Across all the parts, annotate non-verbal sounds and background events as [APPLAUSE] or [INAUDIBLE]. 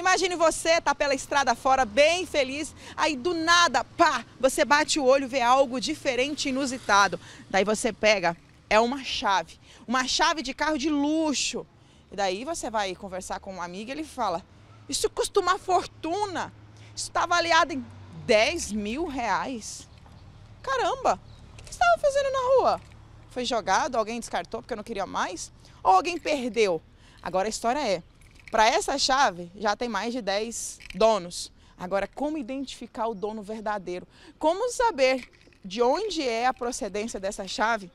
Imagine você tá pela estrada fora, bem feliz, aí do nada, pá, você bate o olho, vê algo diferente, inusitado. Daí você pega, é uma chave, uma chave de carro de luxo. E daí você vai conversar com um amigo e ele fala, isso custa uma fortuna, isso está avaliado em 10 mil reais. Caramba, o que você estava fazendo na rua? Foi jogado, alguém descartou porque não queria mais? Ou alguém perdeu? Agora a história é, para essa chave, já tem mais de 10 donos. Agora, como identificar o dono verdadeiro? Como saber de onde é a procedência dessa chave?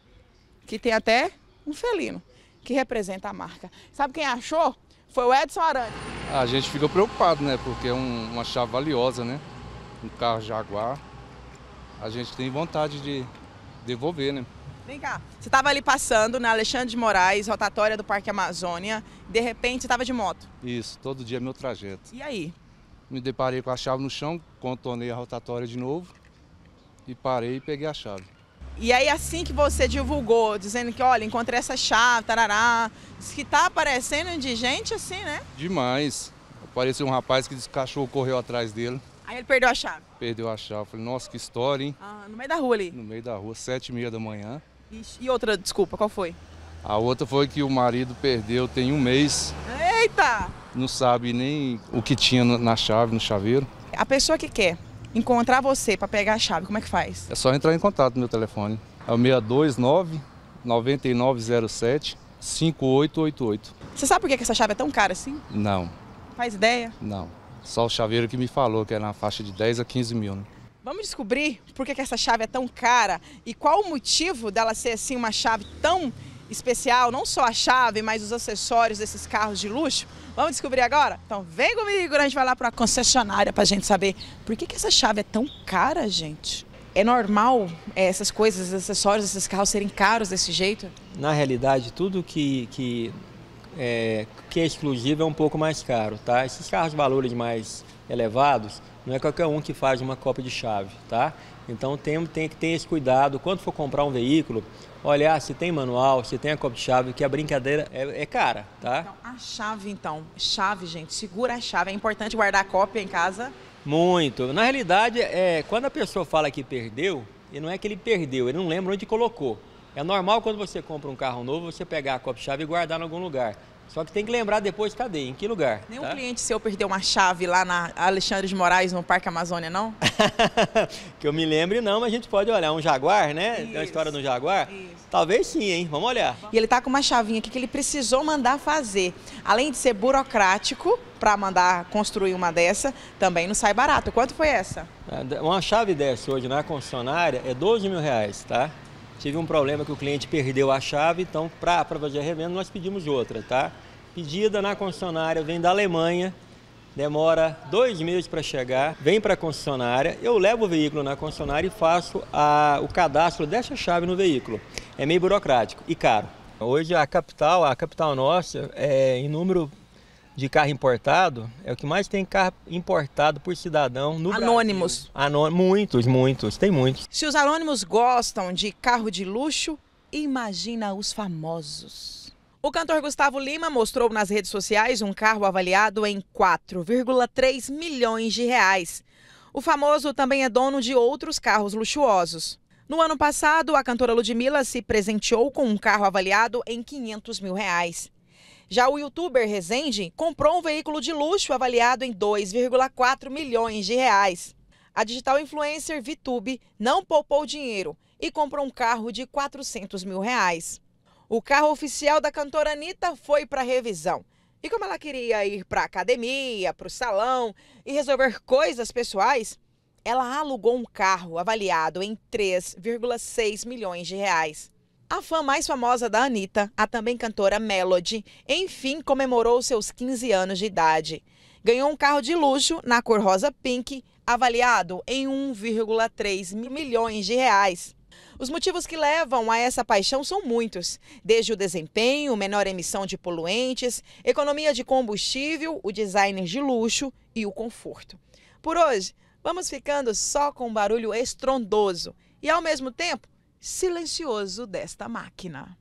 Que tem até um felino que representa a marca. Sabe quem achou? Foi o Edson Aranha. A gente fica preocupado, né? Porque é um, uma chave valiosa, né? Um carro Jaguar. A gente tem vontade de devolver, né? Vem cá, você estava ali passando na Alexandre de Moraes, rotatória do Parque Amazônia, de repente você estava de moto. Isso, todo dia meu trajeto. E aí? Me deparei com a chave no chão, contornei a rotatória de novo e parei e peguei a chave. E aí assim que você divulgou, dizendo que, olha, encontrei essa chave, tarará, disse que tá aparecendo de gente assim, né? Demais. Apareceu um rapaz que disse que o cachorro correu atrás dele. Aí ele perdeu a chave? Perdeu a chave. Falei, nossa, que história, hein? Ah, no meio da rua ali? No meio da rua, sete e meia da manhã. Ixi, e outra, desculpa, qual foi? A outra foi que o marido perdeu tem um mês. Eita! Não sabe nem o que tinha na chave, no chaveiro. A pessoa que quer encontrar você para pegar a chave, como é que faz? É só entrar em contato no meu telefone. É o 629 9907 5888. Você sabe por que essa chave é tão cara assim? Não. Faz ideia? Não. Só o chaveiro que me falou que é na faixa de 10 a 15 mil, né? Vamos descobrir por que, que essa chave é tão cara e qual o motivo dela ser assim uma chave tão especial, não só a chave, mas os acessórios desses carros de luxo? Vamos descobrir agora? Então vem comigo, a gente vai lá para a concessionária para a gente saber por que, que essa chave é tão cara, gente. É normal é, essas coisas, esses acessórios, esses carros serem caros desse jeito? Na realidade, tudo que, que é, que é exclusivo é um pouco mais caro, tá? Esses carros de valores mais elevados, não é qualquer um que faz uma cópia de chave, tá? Então tem, tem que ter esse cuidado. Quando for comprar um veículo, olhar ah, se tem manual, se tem a cópia de chave, que a brincadeira é, é cara, tá? Então, a chave, então. Chave, gente, segura a chave. É importante guardar a cópia em casa. Muito. Na realidade, é, quando a pessoa fala que perdeu, e não é que ele perdeu, ele não lembra onde colocou. É normal quando você compra um carro novo, você pegar a copo-chave e guardar em algum lugar. Só que tem que lembrar depois, cadê? Em que lugar? Nenhum tá? cliente seu perdeu uma chave lá na Alexandre de Moraes, no Parque Amazônia, não? [LAUGHS] que eu me lembre, não, mas a gente pode olhar. Um Jaguar, né? Isso. Tem uma história do Jaguar? Isso. Talvez sim, hein? Vamos olhar. E ele tá com uma chavinha aqui que ele precisou mandar fazer. Além de ser burocrático para mandar construir uma dessa, também não sai barato. Quanto foi essa? Ah, uma chave dessa hoje na concessionária é 12 mil reais, tá? Tive um problema que o cliente perdeu a chave, então, para a prova de revenda, nós pedimos outra, tá? Pedida na concessionária, vem da Alemanha, demora dois meses para chegar, vem para a concessionária, eu levo o veículo na concessionária e faço a, o cadastro dessa chave no veículo. É meio burocrático e caro. Hoje a capital, a capital nossa, é, em número de carro importado, é o que mais tem carro importado por cidadão no Anônimos. Brasil. Anônimos. Muitos, muitos, tem muitos. Se os anônimos gostam de carro de luxo, imagina os famosos. O cantor Gustavo Lima mostrou nas redes sociais um carro avaliado em 4,3 milhões de reais. O famoso também é dono de outros carros luxuosos. No ano passado, a cantora Ludmilla se presenteou com um carro avaliado em 500 mil reais. Já o youtuber Rezende comprou um veículo de luxo avaliado em 2,4 milhões de reais. A digital influencer Vitube não poupou dinheiro e comprou um carro de 400 mil reais. O carro oficial da cantora Anitta foi para revisão. E como ela queria ir para academia, para o salão e resolver coisas pessoais, ela alugou um carro avaliado em 3,6 milhões de reais. A fã mais famosa da Anitta, a também cantora Melody, enfim comemorou seus 15 anos de idade. Ganhou um carro de luxo na cor rosa pink, avaliado em 1,3 milhões de reais. Os motivos que levam a essa paixão são muitos, desde o desempenho, menor emissão de poluentes, economia de combustível, o design de luxo e o conforto. Por hoje, vamos ficando só com um barulho estrondoso e, ao mesmo tempo, silencioso desta máquina.